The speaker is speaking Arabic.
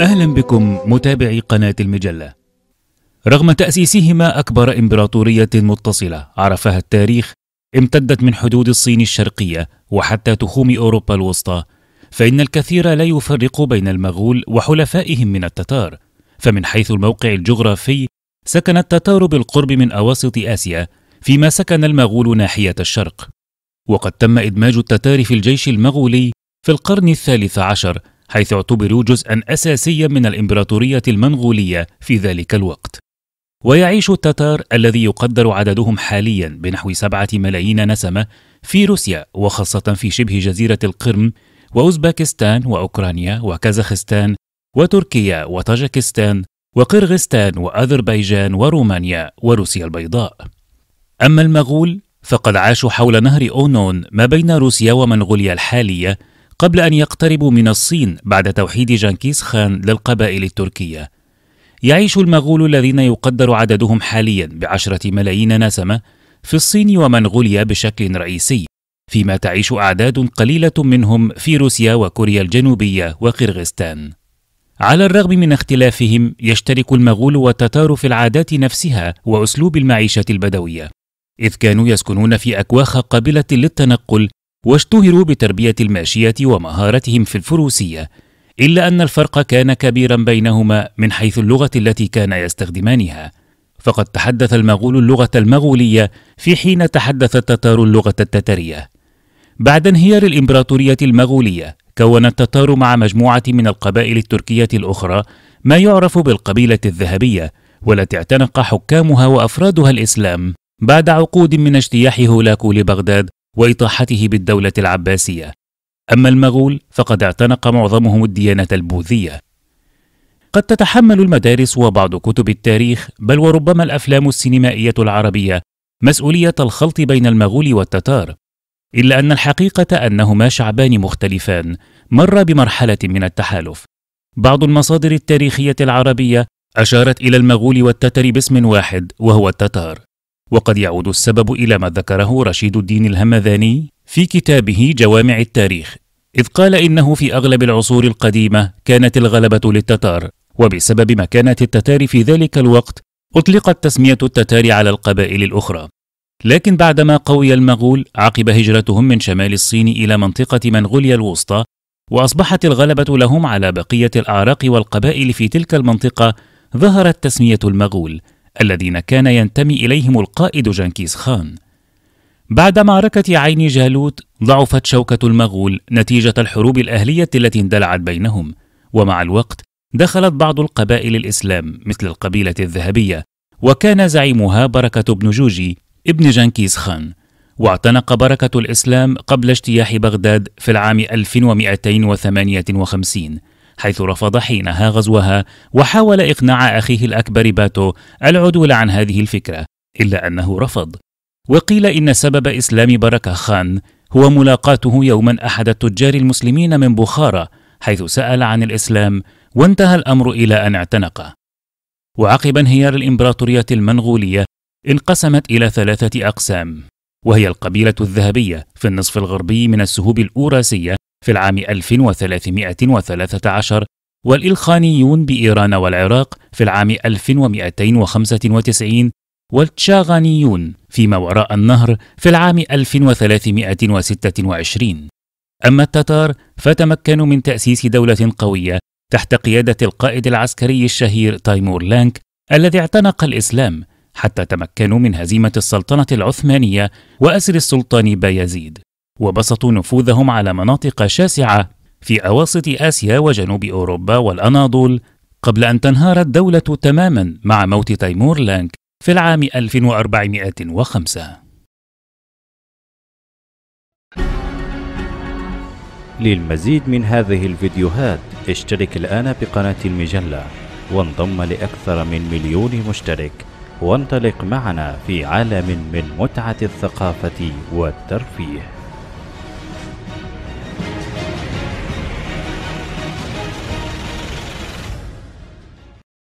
أهلا بكم متابعي قناة المجلة رغم تأسيسهما أكبر إمبراطورية متصلة عرفها التاريخ امتدت من حدود الصين الشرقية وحتى تخوم أوروبا الوسطى فإن الكثير لا يفرق بين المغول وحلفائهم من التتار فمن حيث الموقع الجغرافي سكن التتار بالقرب من أواسط آسيا فيما سكن المغول ناحية الشرق وقد تم إدماج التتار في الجيش المغولي في القرن الثالث عشر حيث اعتبروا جزءا أساسيا من الإمبراطورية المنغولية في ذلك الوقت ويعيش التتار الذي يقدر عددهم حاليا بنحو سبعة ملايين نسمة في روسيا وخاصة في شبه جزيرة القرم وأوزبكستان وأوكرانيا وكازاخستان وتركيا وطاجكستان وقرغستان وأذربيجان ورومانيا وروسيا البيضاء أما المغول فقد عاشوا حول نهر أونون ما بين روسيا ومنغوليا الحالية قبل أن يقتربوا من الصين بعد توحيد جنكيز خان للقبائل التركية يعيش المغول الذين يقدر عددهم حاليا بعشرة ملايين نسمة في الصين ومنغوليا بشكل رئيسي فيما تعيش أعداد قليلة منهم في روسيا وكوريا الجنوبية وقرغستان على الرغم من اختلافهم يشترك المغول والتتار في العادات نفسها وأسلوب المعيشة البدوية إذ كانوا يسكنون في أكواخ قابلة للتنقل واشتهروا بتربية الماشية ومهارتهم في الفروسية إلا أن الفرق كان كبيرا بينهما من حيث اللغة التي كانا يستخدمانها فقد تحدث المغول اللغة المغولية في حين تحدث التتار اللغة التترية بعد انهيار الإمبراطورية المغولية كون التتار مع مجموعة من القبائل التركية الأخرى ما يعرف بالقبيلة الذهبية والتي اعتنق حكامها وأفرادها الإسلام بعد عقود من اجتياح هولاكو لبغداد وإطاحته بالدولة العباسية أما المغول فقد اعتنق معظمهم الديانة البوذية قد تتحمل المدارس وبعض كتب التاريخ بل وربما الأفلام السينمائية العربية مسؤولية الخلط بين المغول والتتار إلا أن الحقيقة أنهما شعبان مختلفان مر بمرحلة من التحالف بعض المصادر التاريخية العربية أشارت إلى المغول والتتر باسم واحد وهو التتار وقد يعود السبب إلى ما ذكره رشيد الدين الهمذاني في كتابه جوامع التاريخ إذ قال إنه في أغلب العصور القديمة كانت الغلبة للتتار وبسبب مكانة التتار في ذلك الوقت أطلقت تسمية التتار على القبائل الأخرى لكن بعدما قوي المغول عقب هجرتهم من شمال الصين إلى منطقة منغوليا الوسطى وأصبحت الغلبة لهم على بقية الأعراق والقبائل في تلك المنطقة ظهرت تسمية المغول الذين كان ينتمي إليهم القائد جنكيز خان بعد معركة عين جالوت ضعفت شوكة المغول نتيجة الحروب الأهلية التي اندلعت بينهم ومع الوقت دخلت بعض القبائل الإسلام مثل القبيلة الذهبية وكان زعيمها بركة بن جوجي ابن جنكيز خان واعتنق بركة الإسلام قبل اجتياح بغداد في العام 1258 حيث رفض حينها غزوها وحاول إقناع أخيه الأكبر باتو العدول عن هذه الفكرة إلا أنه رفض وقيل إن سبب إسلام بركة خان هو ملاقاته يوما أحد التجار المسلمين من بخارى حيث سأل عن الإسلام وانتهى الأمر إلى أن اعتنقه وعقب انهيار الإمبراطورية المنغولية انقسمت إلى ثلاثة أقسام وهي القبيلة الذهبية في النصف الغربي من السهوب الأوراسية في العام 1313 والإلخانيون بإيران والعراق في العام 1295 والتشاغانيون فيما وراء النهر في العام 1326 أما التتار فتمكنوا من تأسيس دولة قوية تحت قيادة القائد العسكري الشهير تيمور لانك الذي اعتنق الإسلام حتى تمكنوا من هزيمة السلطنة العثمانية وأسر السلطان بايزيد وبسطوا نفوذهم على مناطق شاسعة في أواسط آسيا وجنوب أوروبا والأناضول قبل أن تنهار الدولة تماما مع موت تيمور لانك في العام 1405 للمزيد من هذه الفيديوهات اشترك الآن بقناة المجلة وانضم لأكثر من مليون مشترك وانطلق معنا في عالم من متعة الثقافة والترفيه